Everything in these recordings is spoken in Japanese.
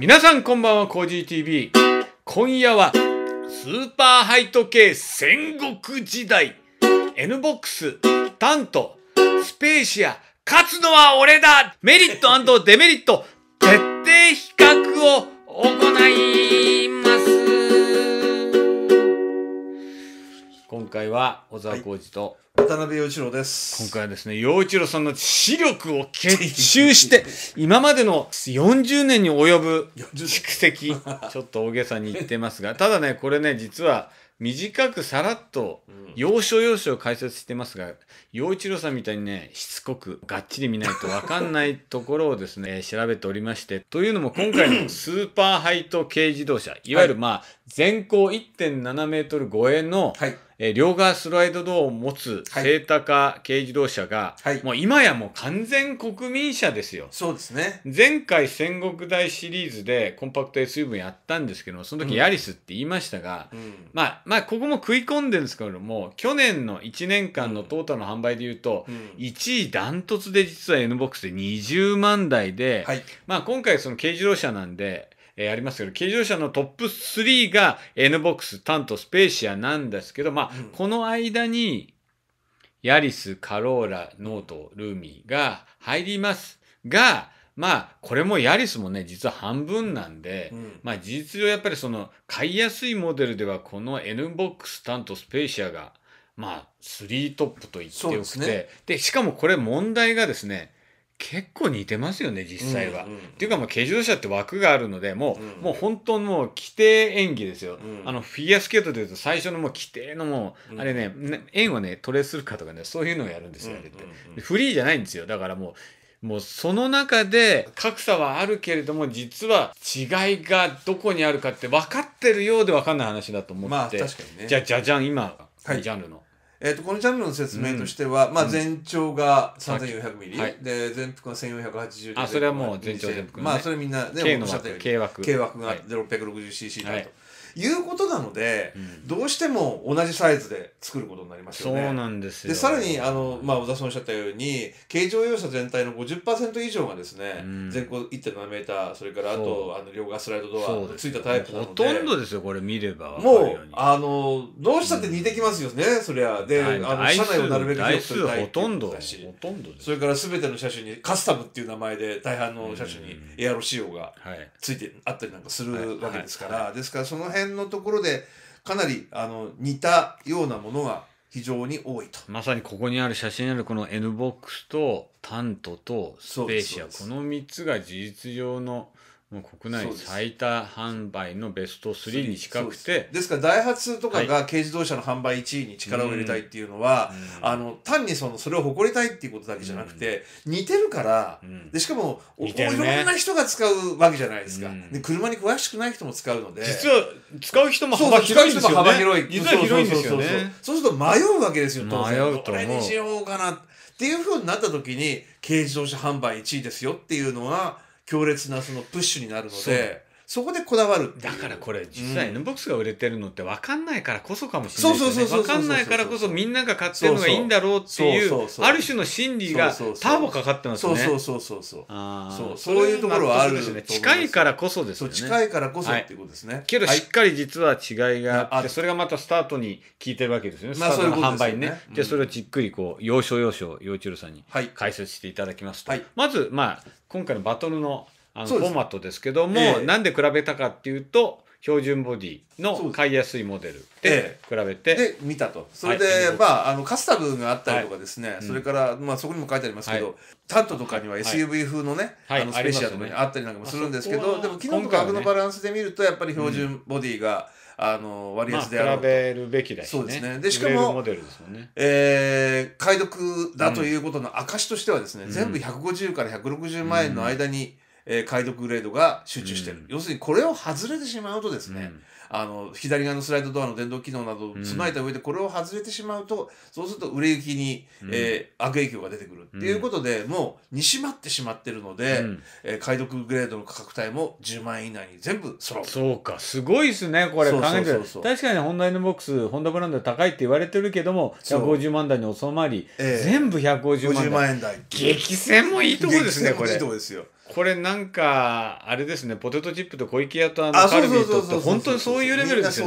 皆さんこんばんは、コージー TV。今夜は、スーパーハイト系戦国時代、N ボックス、タント、スペーシア、勝つのは俺だメリットデメリット、徹底比較を行い回は小沢浩二と、はい、渡辺陽一郎です今回はですね陽一郎さんの視力を結集して 今までの40年に及ぶ蓄積 ちょっと大げさに言ってますがただねこれね実は短くさらっと要所要所を解説してますが陽一郎さんみたいにねしつこくがっちり見ないと分かんないところをですね 調べておりましてというのも今回のスーパーハイト軽自動車いわゆるまあ全高1.7メートル超えの、はいえー、両側スライドドアを持つセータカ軽自動車が、はい、もう今やもう完全国民車ですよ。そうですね。前回戦国大シリーズでコンパクト SUV やったんですけどその時ヤリスって言いましたが、うん、まあ、まあ、ここも食い込んでるんですけども、去年の1年間のトータルの販売でいうと、うん、1位ダントツで実は N ボックスで20万台で、はい、まあ今回その軽自動車なんで、えー、ありますけど、軽乗車のトップ3が NBOX、タント、スペーシアなんですけど、まあ、うん、この間に、ヤリス、カローラ、ノート、ルーミーが入りますが、まあ、これもヤリスもね、実は半分なんで、うん、まあ、事実上やっぱりその、買いやすいモデルでは、この NBOX、タント、スペーシアが、まあ、3トップと言っておくて、で、ね、しかもこれ問題がですね、結構似てますよね実際は、うんうん、っていうかもう軽自動車って枠があるのでもううんもう本当の規定演技ですよ、うん、あのフィギュアスケートでいうと最初のもう規定のもう、うん、あれね円をねトレースするかとかねそういうのをやるんですよ、あれって、うん、フリーじゃないんですよだからもうもうその中で格差はあるけれども実は違いがどこにあるかって分かってるようで分かんない話だと思って、まあね、じゃじゃじゃん今、はい、ジャンルのえーと、このチャンネルの説明としては、うん、まあ、全長が3400ミリ、はい、で全幅が1480であそれはもう全長全幅、ね、まあそれみんなね、おっしゃったように計枠が 660cc だと、はい、いうことなので、うん、どうしても同じサイズで作ることになりますよね。そうなんですでさらにあの、まあ、小田さんおっしゃったように軽乗用車全体の50%以上がですね、うん、全高1.7メーターそれからあとあの両側スライドドアついたタイプなのでほとんどですよこれ見ればもうあのどうしたって似てきますよね、うん、そりゃで、あの車内をなるべく広く取りたいほとんどそれから全ての車種にカスタムっていう名前で大半の車種にエアロ仕様がついてあったりなんかするわけですから、ですからその辺辺のところでかなりあの似たようなものが非常に多いとまさにここにある写真にあるこの N ボックスとタントとスペーシアこの3つが事実上のもう国内最多販売のベスト3に近くてですからダイハツとかが軽自動車の販売1位に力を入れたいっていうのは、あの単にそのそれを誇りたいっていうことだけじゃなくて、うん、似てるから、うん、でしかも、ね、いろんな人が使うわけじゃないですか、うん、で車に詳しくない人も使うので実は使う人も幅広いんですよね幅広い実は広いんですよねそうすると迷うわけですよ当然迷うとこれにしようかなっていうふうになった時に軽自動車販売1位ですよっていうのは強烈なそのプッシュになるのでそこでこだわるだからこれ実際 NBOX が売れてるのって分かんないからこそかもしれない、そうそうそう分かんないからこそみんなが買ってるのがいいんだろうっていうある種の心理がターボかかってますねそうそうそうそうそうそういうところはあるですね近いからこそですね近いからこそっていうことですね、はい、けどしっかり実は違いがあってそれがまたスタートに効いてるわけですよね、まあ、スタートの販売にね、でそれをじっくりこう要所要所要一郎さんに解説していただきますと、はい、まずまあ今回のバトルのあのフォーマットですけども、えなんで比べたかっていうと標準ボディの買いやすいモデルで比べて、えで見たとそれで、はい、まああのカスタムがあったりとかですね、はい、それから、まあ、そこにも書いてありますけど、はい、タントとかには SUV 風のね、あのスペシアとかにあったりなんかもするんですけど、ね、でも機能と価格のバランスで見るとやっぱり標準ボディが、うん、あの割安である、まあ、比べるべきだし、ね、そうですねでしかもモ、ね、えー、買だということの証としてはですね、うん、全部150から160万円の間に、うんえー、解読グレードが集中してる、うん、要するにこれを外れてしまうとですね、うん、あの左側のスライドドアの電動機能などを備えた上でこれを外れてしまうと、そうすると売れ行きに、えー、悪影響が出てくる、っていうことでもう煮しまってしまってるので、うん、えー、解読グレードの価格帯も10万円以内に全部揃うそうかすごいですねこれ考えて確かにホンダボックスホンダブランド高いって言われてるけども150万台に収まり、えー、全部150万台万円台激戦もいいとこですねこれ。いいとこですよこれなんかあれですねポテトチップと小池屋とあのカルビとって本当にそういうレベルですよ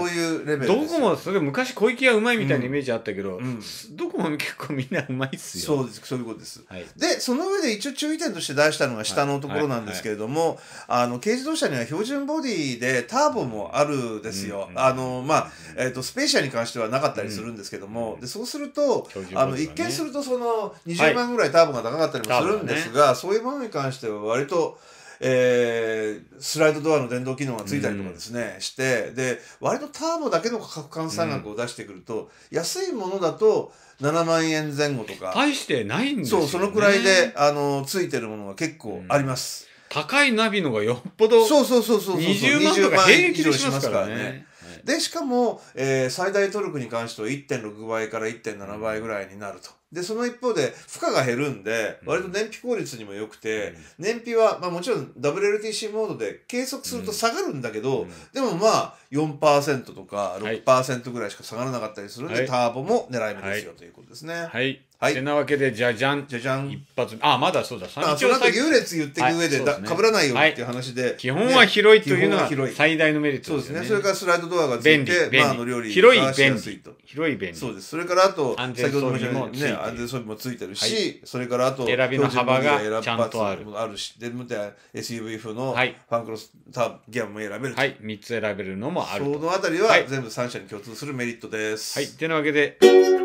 どこもそれ昔小池屋うまいみたいなイメージあったけど、うんうん、どこも結構みんなうまいっすよそうですそういうことです、はい、でその上で一応注意点として出したのが下のところなんですけれども、はいはい、あの軽自動車には標準ボディでターボもあるですよ、うんうん、あのまあ、えーと、スペーシアに関してはなかったりするんですけども、でそうすると、ね、あの一見するとその20万ぐらいターボが高かったりもするんですが、そういうものに関しては割とと、えー、スライドドアの電動機能がついたりとかですね、うん、してで割とターボだけの価格換算額を出してくると、うん、安いものだと7万円前後とか大してないんですよ、ね、そうそのくらいであのついてるものが結構あります、うん、高いナビのがよっぽどそうそうそうそうそう20万とか平気でしますからねで、しかも、えー、最大トルクに関しては1.6倍から1.7倍ぐらいになると。で、その一方で、負荷が減るんで、割と燃費効率にも良くて、燃費は、まあもちろん WLTC モードで計測すると下がるんだけど、でもまあ4%とか6%ぐらいしか下がらなかったりするんで、ターボも狙い目ですよということですね。はいはい。てなわけで、じゃじゃん。じゃじゃん。一発目。あ、まだそうだ。あ、その後優劣言っていく上で、はいね、かぶらないよっていう話で、基本は広いというのは最大のメリットね。そうですね。それからスライドドアがついて、まあ、あの料理広い便利。広い便利。そうです。それからあと、先ほどもね、安全装備もついてるし、はい、それからあと、選びの幅がちゃんとある。あるし、で、また SUV 風のファンクロスタギアも選べる。はい。三つ選べるのもある。そのあたりは全部三社に共通するメリットです。はい。てなわけで、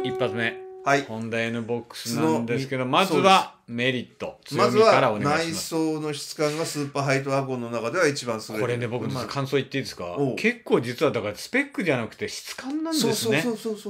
一発目。はい、本題のボックスなんですけどまずはメリットまずは内装の質感がスーパーハイトワゴンの中では一番すごいこれね僕感想言っていいですか結構実はだからスペックじゃなくて質感なんですね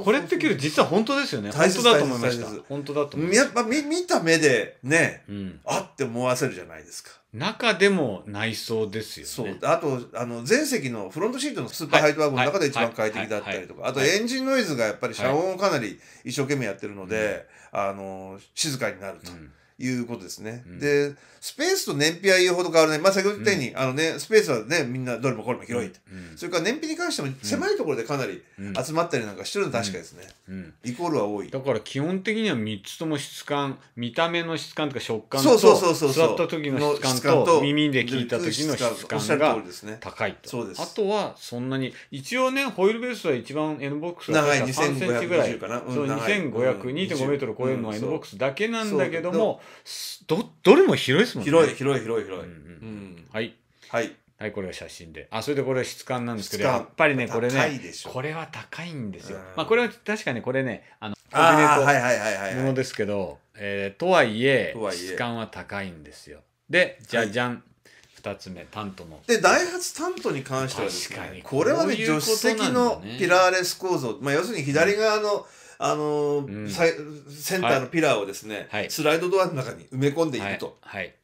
これってけど実は本当ですよね本当だと思いました本当だと思いましたやっぱ見た目でね、うん、あって思わせるじゃないですか中でも内装ですよね。あと、あの、前席のフロントシートのスーパーハイトワゴンの中で一番快適だったりとか、あとエンジンノイズがやっぱり遮音をかなり一生懸命やってるので、あの、静かになると。うんいうことですね、うん、で、スペースと燃費は言うほど変わらない。まあ、先ほど言ったように、うん、あのね、スペースはね、みんなどれもこれも広いうん、それから燃費に関しても狭いところでかなり集まったりなんかしてるの確かですね、イコールは多い。だから基本的には3つとも質感、見た目の質感とか食感と、そうそうそうそう座った時の質感と、耳で聞いた時の質感が高いと。そうです。あとはそんなに、一応ね、ホイールベースは一番 N ボックスが3センチぐらい、2500、2.5メートル超えるのは N ボックスだけなんだけども、どどれも広いですもんね広い広い広い広い、うんはいはい、これは写真で。あ、それでこれは質感なんですけど、やっぱりね、これね、これは高いんですよ。まあ、これは確かにこれね、あの、あはいはいはいものですけど、えー、とはいえ、質感は高いんですよ。で、じゃじゃん。二、つ目、タントの。で、ダイハツタントに関してはですね、これはね、助手席のピラーレス構造、まあ、要するに左側の、あの、うん、センターのピラーをですね、はい、スライドドアの中に埋め込んでいると。はい、はい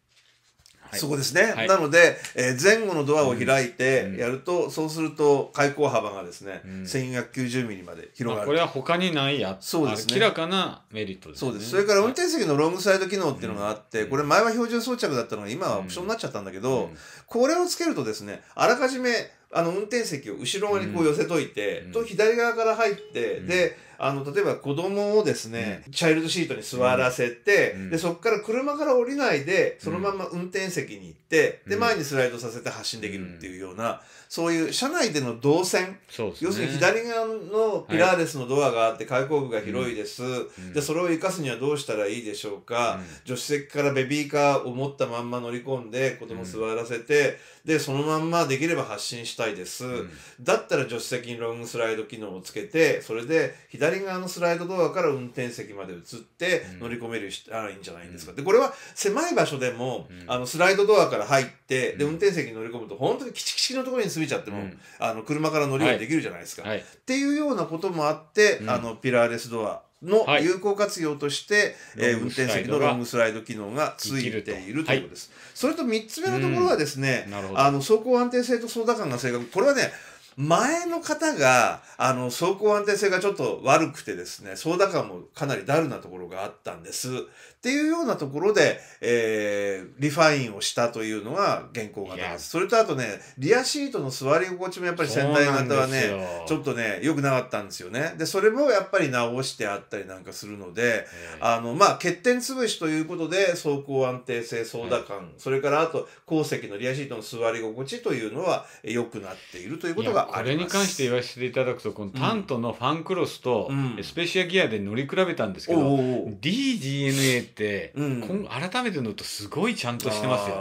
そこですね、はい、なので、えー、前後のドアを開いてやると、うん、そうすると開口幅がですね、うん、1490ミリまで広がる、これは他にないやそうです、ね、明らかなメリットです、ね、そうですそれから運転席のロングサイド機能っていうのがあって、これ前は標準装着だったのが今はオプションになっちゃったんだけど、うん、これをつけるとですねあらかじめあの運転席を後ろ側にこう寄せといて、うん、と左側から入って、うん、で、あの、例えば子供をですね、うん、チャイルドシートに座らせて、で、そこから車から降りないで、そのまま運転席に行って、で、前にスライドさせて発進できるっていうような、そういう車内での動線、ね、要するに左側のピラーレスのドアがあって開口部が広いです、でそれを生かすにはどうしたらいいでしょうか、うん、助手席からベビーカーを持ったまんま乗り込んで子供座らせて、うん、でそのまんまできれば発信したいです、うん、だったら助手席にロングスライド機能をつけてそれで左側のスライドドアから運転席まで移って乗り込めるしたらいいんじゃないんですか、でこれは狭い場所でも、あのスライドドアから入ってで運転席に乗り込むと本当にキチキチのところに住みぎちゃっても、うん、あの車から乗り降りできるじゃないですか。はい、っていうようなこともあって、うん、あのピラーレスドアの有効活用として、はい、えー、運転席のロングスライド機能がついているということです。はい、それと3つ目のところはですね、うん、あの走行安定性と操舵感が正確これはね前の方が、あの、走行安定性がちょっと悪くてですね、相舵感もかなりダルなところがあったんです。っていうようなところで、えー、リファインをしたというのが現行型です。それとあとね、リアシートの座り心地もやっぱり先代型はね、ちょっとね、良くなかったんですよね。で、それもやっぱり直してあったりなんかするので、あの、まあ、欠点潰しということで、走行安定性、相舵感、それからあと、後席のリアシートの座り心地というのは良くなっているということがあれに関して言わせていただくとこのタントのファンクロスとスペシアギアで乗り比べたんですけど、うん、DGNA って、うん、改めて乗るとすごいちゃんとしてますよ。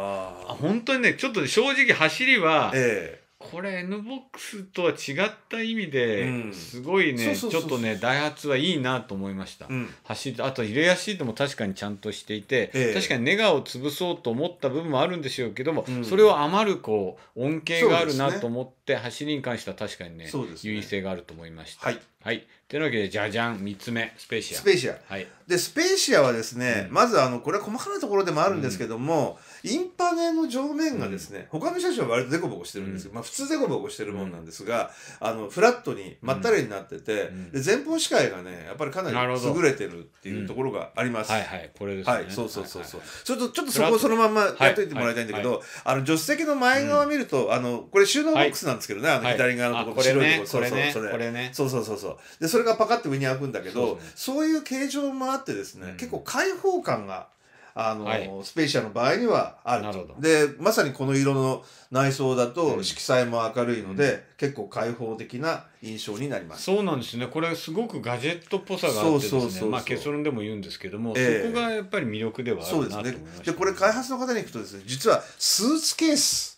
本当にねちょっと正直走りは、ええこれ N ボックスとは違った意味で、すごいねちょっとねダイハツはいいなと思いました、うん、走りあと入れやすいとも確かにちゃんとしていて、え確かにネガを潰そうと思った部分もあるんでしょうけども、うん、それを余るこう恩恵があるなと思って、ね、走りに関しては確かにね、優位性があると思いました。はい、はい、というわけでじゃじゃん3つ目スペシア。スペシアはいでスペーシアはですね、うん、まずあのこれは細かなところでもあるんですけども、うん、インパネの上面がですね、うん、他の車種は割とデコボコしてるんですけど、まあ、普通デコボコしてるもんなんですがあのフラットにまったりになってて、で前方視界がねやっぱりかなり優れてるっていうところがあります。はいはいこれですね。はいそうそうそうそう。ちょっとちょっとそこそのままやっといてもらいたいんだけど、はいはい、あの助手席の前側見ると、あのこれ収納ボックスなんですけどね、あの左側のところ、はい、白いところ、これね、そうそうそうそうそうそうそうでそれがパカって上に開くんだけど、そういう形状もあってですね、うん、結構開放感があの、はい、スペーシアの場合にはあるでまさにこの色の内装だと色彩も明るいので、うん、結構開放的な印象になりますそうなんですねこれすごくガジェットっぽさがあってでまあ結論でも言うんですけども、えー、そこがやっぱり魅力ではあるなと、ね、でこれ開発の方に行くとですね実はスーツケース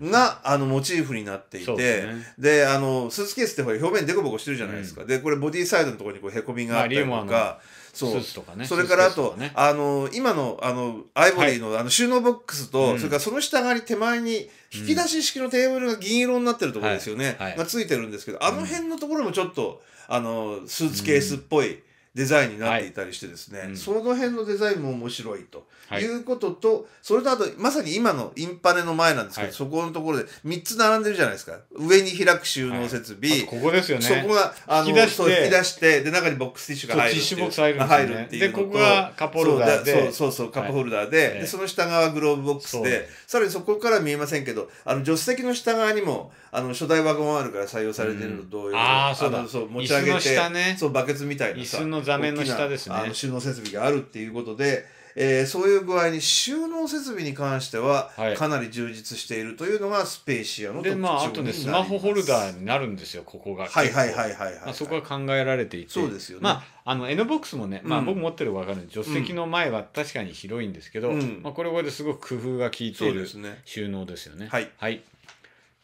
が、あのモチーフになっていて、ね、であのスーツケースって表面でこぼこしてるじゃないですか、うん、でこれボディサイドのところにこうへこみがあったりとか、まあそうとかねそれからあと、ね、あの今のあのアイボリーの,、あの収納ボックスと、それからその下側に手前に引き出し式のテーブルが銀色になってるところですよね、がついてるんですけどあの辺のところもちょっとあのスーツケースっぽい。デザインになっていたりしてですね、はいうん、その辺のデザインも面白いということと、はい、それとあとまさに今のインパネの前なんですけど、はい、そこのところで3つ並んでるじゃないですか上に開く収納設備、ここですよねそこがあの引き出して引き出してで中にボックスティッシュが入るュボックス入るっていうここがカップホルダーでそうそうカップホルダーで,、でその下側グローブボックスでさらにそこから見えませんけどあの助手席の下側にもあの初代ワゴンあるから採用されてるのと同様、うん、あそうだそう持ち上げて、ね、そうバケツみたいなさ椅子の座面の下ですねあの収納設備があるっていうことで、えー、そういう具合に収納設備に関してはかなり充実しているというのがスペーシアの特徴になります、はい、でまああとねスマホホルダーになるんですよここがはいはいはいはい、はい、まあ、そこは考えられていてそうですよねまああの N ボックスもね、まあ、僕持ってる分かるんで、うん、助手席の前は確かに広いんですけど、うん、まあ、これこれですごく工夫が効いている収納ですよね。ねはい、はい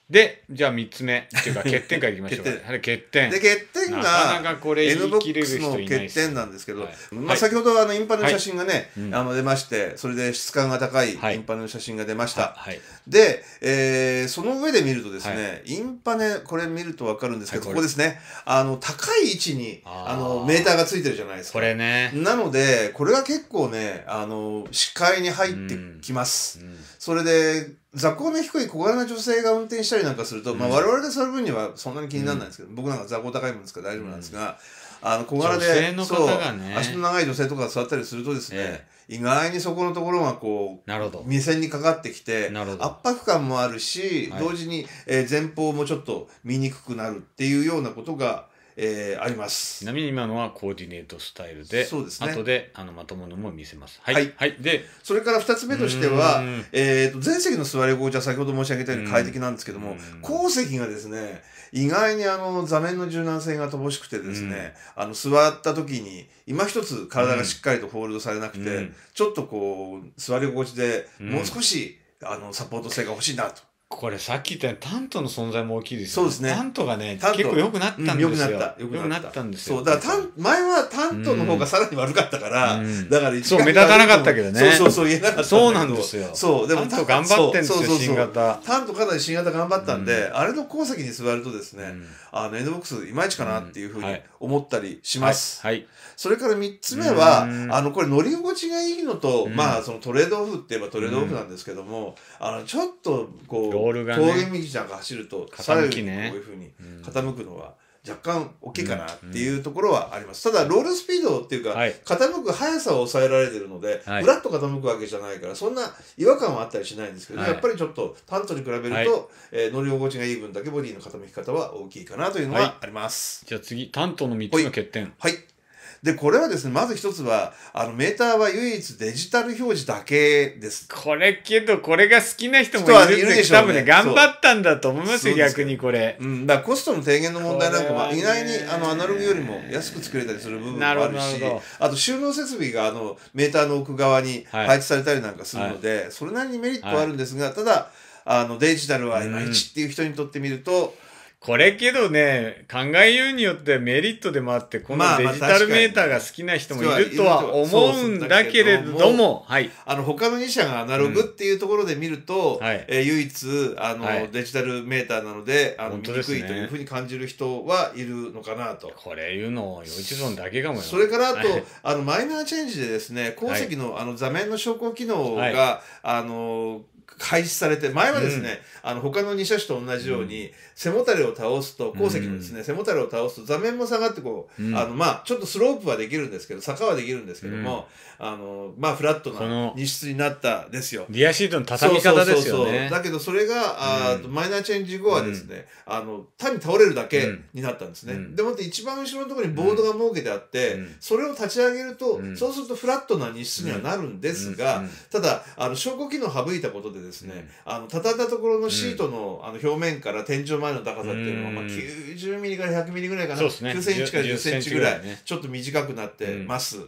でじゃあ3つ目っていうか欠点からいきましょうか、ね、欠点で欠点がなかなかこれいれる人いない、欠点なんですけど、はい、まあ、先ほどあのインパネの写真がね、はい、あの出ましてそれで質感が高いインパネの写真が出ました、はい、で、えー、その上で見るとですね、インパネこれ見ると分かるんですけど、ここですねあの高い位置にあのメーターがついてるじゃないですかこれねなのでこれが結構ねあの視界に入ってきます、うんうんそれで座高の低い小柄な女性が運転したりなんかすると、まあ、我々でその分にはそんなに気にならないんですけど、僕なんか座高高いもんですから大丈夫なんですが。あの小柄で、ね、そう足の長い女性とか座ったりするとですね、ええ、意外にそこのところがこうなるほど目線にかかってきて圧迫感もあるし、はい、同時に、え前方もちょっと見にくくなるっていうようなことがえー、ありますちなみに今のはコーディネートスタイルでそうです、ね、後であのまとものも見せますはい、はい、はい、でそれから2つ目としては、えーと前席の座り心地は先ほど申し上げたように快適なんですけども後席がですね意外にあの座面の柔軟性が乏しくてですね、あの座った時に今一つ体がしっかりとホールドされなくて、ちょっとこう座り心地でもう少し、あのサポート性が欲しいなとこれさっき言ったタントの存在も大きいですよね。そうですね。タントがね、結構良くなったんですよ。良、うん、くなった。良くなったんですよ。そう、だから前はタントの方がさらに悪かったから、うん、だからそう、目立たなかったけどね。そうそうそう、言えなかったそうなんですよ。そう、でもタント頑張ってんですよ、そうそうそう新型。タントかなり新型頑張ったんで、うん、あれの鉱石に座るとですね、あの、エンドボックスいまいちかなっていうふうに思ったりします。はい。はい、それから三つ目は、あの、これ乗り心地がいいのと、まあ、そのトレードオフって言えばトレードオフなんですけども、あの、ちょっと、こう、オルがね峠道なんか走ると左右にこういうふうに傾くのは、若干大きいかなっていうところはあります。うんうん、ただ、ロールスピードっていうか、傾く速さを抑えられてるので、はい、ぐらっと傾くわけじゃないから、そんな違和感はあったりしないんですけど、はい、やっぱりちょっと、タントに比べると、はい、えー、乗り心地がいい分だけボディの傾き方は大きいかなというのはあります。じゃあ次、タントの3つの欠点。はいで、これはですね、まず一つは、あの、メーターは唯一デジタル表示だけです。これけど、これが好きな人もいるんで、ね、多分ね、頑張ったんだと思いますよ、逆にこれ。うん、だコストの低減の問題なんかも、意外に、あの、アナログよりも安く作れたりする部分もあるし、るあと収納設備が、あの、メーターの奥側に配置されたりなんかするので、はいはい、それなりにメリットはあるんですが、はい、ただ、あの、デジタルはいまいちっていう人にとってみると、うんこれけどね、考えようによってメリットでもあって、このデジタルメーターが好きな人もいるとは思うんだけれども、はい。あの、他の2社がアナログっていうところで見ると、うんはい、え唯一、あの、はい、デジタルメーターなので、あの、見にくいというふうに感じる人はいるのかなと。これ言うの、余一村だけかもよ。それからあと、あの、マイナーチェンジでですね、鉱石の、あの、座面の昇降機能が、あの、廃止されて、前はですね、うん、あの、他の二車種と同じように、背もたれを倒すと、後席のですね、うん、背もたれを倒すと座面も下がってこう、あの、まあ、ちょっとスロープはできるんですけど、坂はできるんですけども、あの、まあ、フラットな二室になったですよ。リアシートの畳み方ですよね。そうそうそうだけど、それが、あマイナーチェンジ後はですね、あの、単に倒れるだけになったんですね。でもって一番後ろのところにボードが設けてあって、それを立ち上げると、そうするとフラットな二室にはなるんですが、ただ、あの、証拠機能を省いたことで、でですね、うん、あの畳んだところのシートの,、あの表面から天井前の高さっていうのは、まあ、90ミリから100ミリぐらいかな、ね、9センチから10センチぐらいちょっと短くなってます、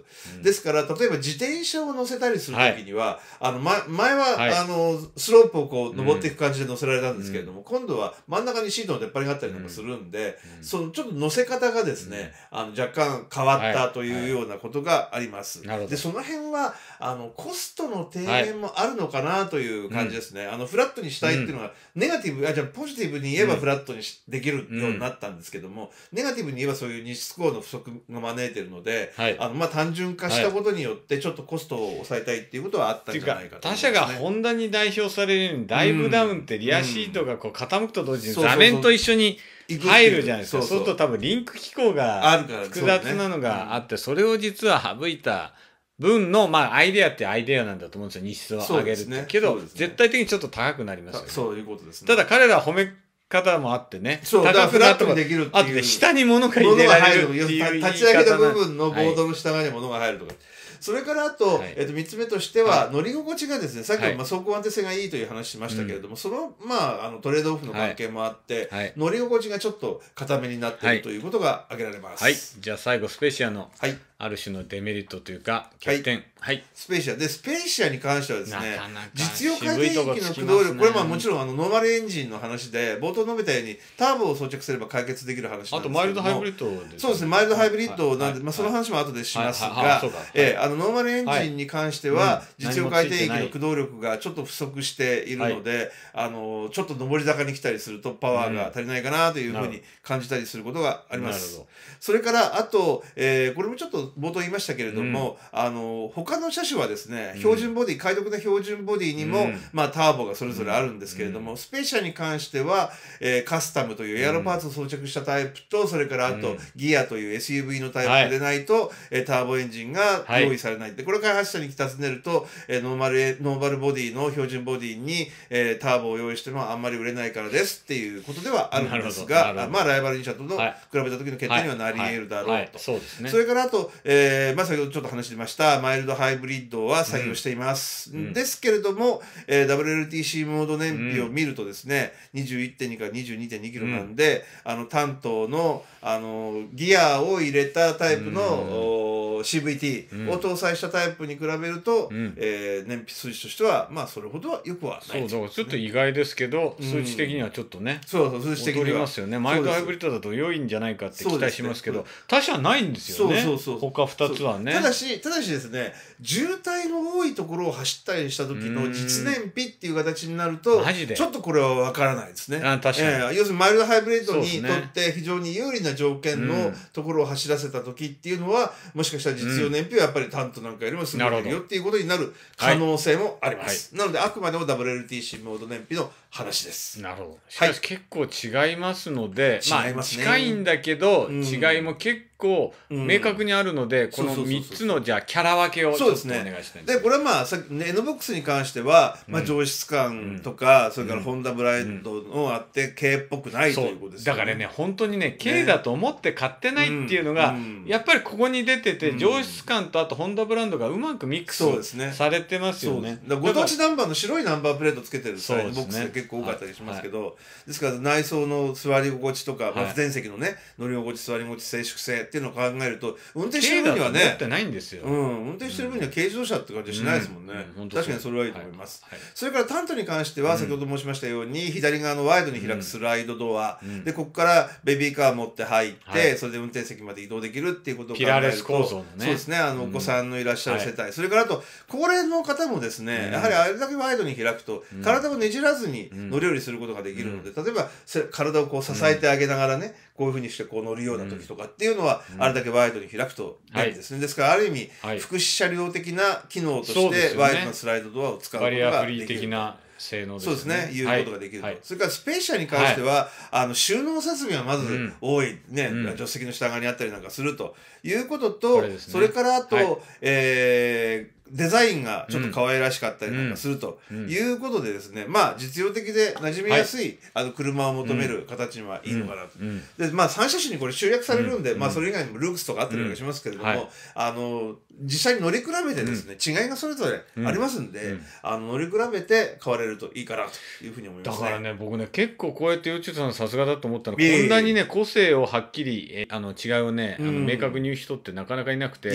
ですから例えば自転車を乗せたりする時には、あの、ま、前は、はい、あのスロープをこう登っていく感じで乗せられたんですけれども、今度は真ん中にシートの出っ張りがあったりとかするんで、そのちょっと乗せ方がですね、あの若干変わったというようなことがあります。でその辺はあのコストの低減もあるのかなという感じですね、はいあのフラットにしたいっていうのは、ネガティブあじゃポジティブに言えばフラットにし、できるようになったんですけどもネガティブに言えばそういう日出工の不足が招いてるので、はい、あのまあ、単純化したことによってちょっとコストを抑えたいっていうことはあったんじゃないかと、ね、他社がホンダに代表されるようにダイブダウンってリアシートがこう傾くと同時に座面と一緒に入るじゃないですかそうすると多分リンク機構が複雑なのがあってそれを実は省いた。分の、まあ、アイデアってアイデアなんだと思うんですよ。日数を上げるって。ね、けど、ね、絶対的にちょっと高くなりますよ、ね、そういうことですね。ただ彼ら褒め方もあってね。そう、高くなってできるっていう。あとで、下に物が入れられる立ち上げた部分のボードの下側に物が入るとか。はいそれからあと、はい、えっと、三つ目としては、はい、乗り心地がですね、さっき、まあ、走行安定性がいいという話しましたけれども、その、まあ、あの、トレードオフの関係もあって、はい、乗り心地がちょっと固めになっているということが挙げられます。はい。じゃあ最後、スペシアの。はい。ある種のデメリットというか欠点、はい、はい、スペーシアでスペーシアに関してはですね実用回転域の駆動力、ね、これまあもちろんあのノーマルエンジンの話で冒頭述べたようにターボを装着すれば解決できる話あとマイルドハイブリッド、ね、そうですねマイルドハイブリッドなんで、はい、まあ、その話も後でしますが、はい、えー、あのノーマルエンジンに関しては、実用回転域の駆動力がちょっと不足しているので、あのちょっと上り坂に来たりするとパワーが足りないかなというふうに感じたりすることがあります。それからあと、えー、これもちょっとと冒頭言いましたけれども、うん、あの他の車種はですね標準ボディ、うん、快適な標準ボディにも、うん、まあ、ターボがそれぞれあるんですけれども、スペシャルに関しては、えー、カスタムというエアロパーツを装着したタイプと、それからあと、ギアという SUV のタイプでないと、はい、ターボエンジンが用意されないでこれ開発者に尋ねると、えー、ノーマルノーマルボディの標準ボディに、えー、ターボを用意してもあんまり売れないからですっていうことではあるんですがまあライバル2社との比べた時の決定にはなり得るだろうと、ね、それからあとえー、まあ、先ほどちょっと話しました、マイルドハイブリッドは採用しています。うん、ですけれども、えー、WLTC モード燃費を見るとですね、うん、21.2から22.2キロなんで、うん、あの、担当の、あの、ギアを入れたタイプの、CVT を搭載したタイプに比べると、うん、えー、燃費数値としてはまあそれほどはよくはない、ね、そうだちょっと意外ですけど、数値的にはちょっとね、そうそう数値的にはますよねマイクハイブリッドだと良いんじゃないかって期待しますけど、ね、他社ないんですよねそうそうそう他2つはねただしただしですね渋滞の多いところを走ったりした時の実燃費っていう形になるとちょっとこれは分からないですねあ確かに、えー、要するにマイルドハイブリッドにとって非常に有利な条件のところを走らせた時っていうのはもしかしたらした実用燃費はやっぱり担当なんかよりも優れてるよっていうことになる可能性もあります。なはい、なのであくまでも WLTC モード燃費の話です。なるほど。しかし結構違いますので、はい、まあ、近いんだけど、違いも結構明確にあるので、うん、この3つのじゃあキャラ分けをそうですねお願いしたいでこれはまあさっき、NBOX に関しては、まあ、上質感とか、うん、それからホンダブラインドのあって K っぽくないということです、ね、だからね本当にね K だと思って買ってないっていうのが、ね、やっぱりここに出てて、上質感とあとホンダブランドがうまくミックスされてますよねねご当地ナンバーの白いナンバープレートつけてるサイドボックスが結構多かったりしますけど、はいですから内装の座り心地とか、まあ、前席のね乗り心地座り心地静粛性っていうのを考えると運転してる分にはね、うん、運転してる分には軽自動車って感じしないですもんね、うんうん、確かにそれはいいと思います、はいはい、それからタントに関しては先ほど申しましたように、左側のワイドに開くスライドドア、でここからベビーカー持って入って、それで運転席まで移動できるっていうことを考えると、ね、そうですねあのお子さんのいらっしゃる世帯、はい、それからあと高齢の方もですね、やはりあれだけワイドに開くと、体をねじらずに乗り降りすることができるので、例えば体をこう支えてあげながらね、こういうふうにしてこう乗るような時とかっていうのは、あれだけワイドに開くと便利ですね、はい、ですからある意味、福祉車両的な機能としてワイドなスライドドアを使うことができる。バリア的な性能、ね、そうですね、いうことができると、はい、それからスペーシャーに関しては、はい、あの収納設備がまず多い、うん、ね、助手席の下側にあったりなんかするということと、それからあと、はい、えーデザインがちょっと可愛らしかったりなんかするということでですね、まあ実用的で馴染みやすい、あの車を求める形にはいいのかなと。で、まあ3車種にこれ集約されるんで、まあそれ以外にもルークスとかあったりとかしますけれども、あの、実際に乗り比べてですね、違いがそれぞれありますんで、あの乗り比べて買われるといいかなというふうに思いますだからね、僕ね、結構こうやって宇宙さんさすがだと思ったのこんなにね、個性をはっきり、あの違いをね、あの明確に言う人ってなかなかいなくて、っ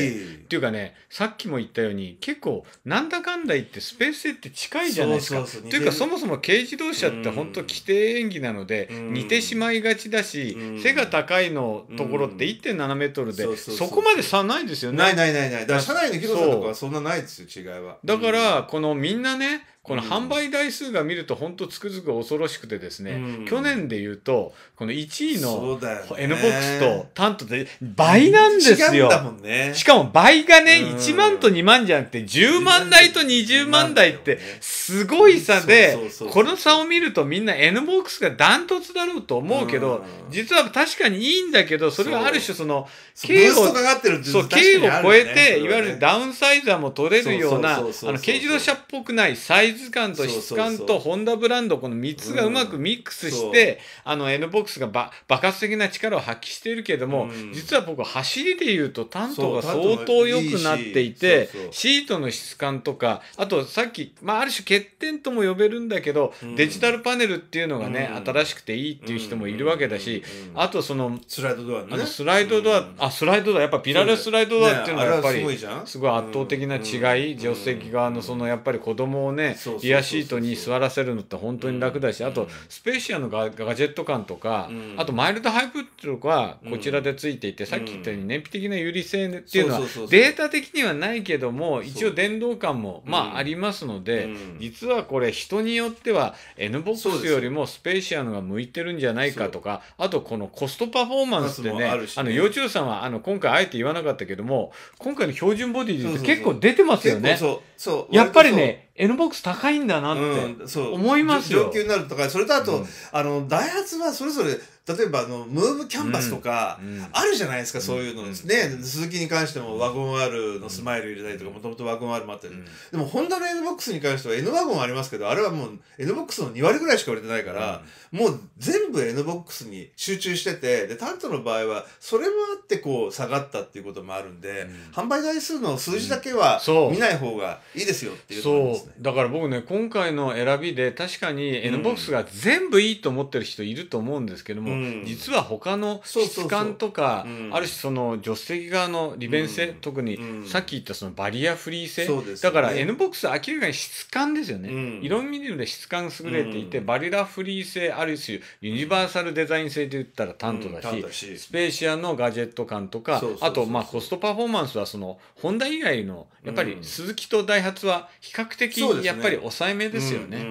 ていうかね、さっきも言ったように、結構なんだかんだ言ってスペースって近いじゃないですか。というかそもそも軽自動車って本当規定演技なので似てしまいがちだし背が高いのところって1.7メートルでそこまで差ないですよね。ないないないない。だから車内の広さとかはそんなないですよ違いは。だからこのみんなねこの販売台数が見ると本当つくづく恐ろしくてですね、うん、去年で言うとこの1位の N ボックスとタントで倍なんですよ、ね、しかも倍がね、うん、1万と2万じゃなくて10万台と20万台ってすごい差で、この差を見るとみんな N ボックスがダントツだろうと思うけど、うん、実は確かにいいんだけどそれはある種その K をそを超えて、ね、いわゆるダウンサイザーも取れるようなあの軽自動車っぽくないサイズズ感と質感とホンダブランドこの3つがうまくミックスして、うん、あの N ボックスがば爆発的な力を発揮しているけれども、うん、実は僕走りでいうと担当が相当良くなっていてシートの質感とかあとさっき、まあ、ある種欠点とも呼べるんだけど、うん、デジタルパネルっていうのがね、新しくていいっていう人もいるわけだし、あとそのスライドドア、ね、あのスライドドア、あスライドドアやっぱピラルスライドドアっていうのはやっぱりすごい圧倒的な違い、助手席側のそのやっぱり子供をねリアシートに座らせるのって本当に楽だし、あとスペーシアのガガジェット感とか、あとマイルドハイブっていうのはこちらでついていて、さっき言ったように燃費的な有利性っていうのはデータ的にはないけども一応電動感もまあありますので、実はこれ人によっては N ボックスよりもスペーシアのが向いてるんじゃないかとかあとこのコストパフォーマンスでねあの幼虫さんはあの今回あえて言わなかったけども今回の標準ボディで結構出てますよね。そうやっぱりね N ボックス高いんだなって思いますよ、うん、上級になるとかそれとあと、うん、あのダイハツはそれぞれ例えばあのムーブキャンバスとか、あるじゃないですか、そういうの、ね鈴木に関してもワゴン R のスマイル入れたりとかもともとワゴン R もあったり、でもホンダの N ボックスに関しては N ワゴンありますけどあれはもう N ボックスの2割ぐらいしか売れてないから、もう全部 N ボックスに集中しててでタントの場合はそれもあってこう下がったっていうこともあるんで、販売台数の数字だけは見ない方がいいですよっていうそうだから僕ね今回の選びで確かに N ボックスが全部いいと思ってる人いると思うんですけども、実は他の質感とかある種その助手席側の利便性、特にさっき言ったそのバリアフリー性、だから N ボックスは明らかに質感ですよね、いろんな意味で質感優れていて、バリアフリー性ある種ユニバーサルデザイン性で言ったら担当だし,、スペーシアのガジェット感とかあとまあコストパフォーマンスはそのホンダ以外のやっぱり鈴木とダイハツは比較的やっぱり抑えめですよね。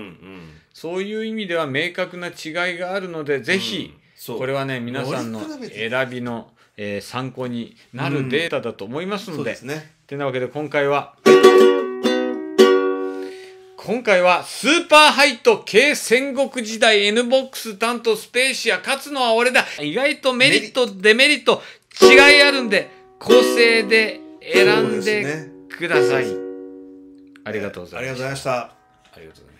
そういう意味では明確な違いがあるので、ぜひ、これはね皆さんの選びの、えー、参考になるデータだと思いますので。うん、てなわけで今回は。今回はスーパーハイト軽戦国時代 N ボックス担当スペーシア勝つのは俺だ意外とメリットデメリット違いあるんで個性で選んでください、ね、ありがとうございました、ありがとうございました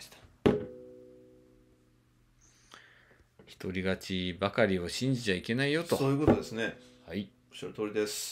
取りがちばかりを信じちゃいけないよと。そういうことですね。はい。おっしゃる通りです。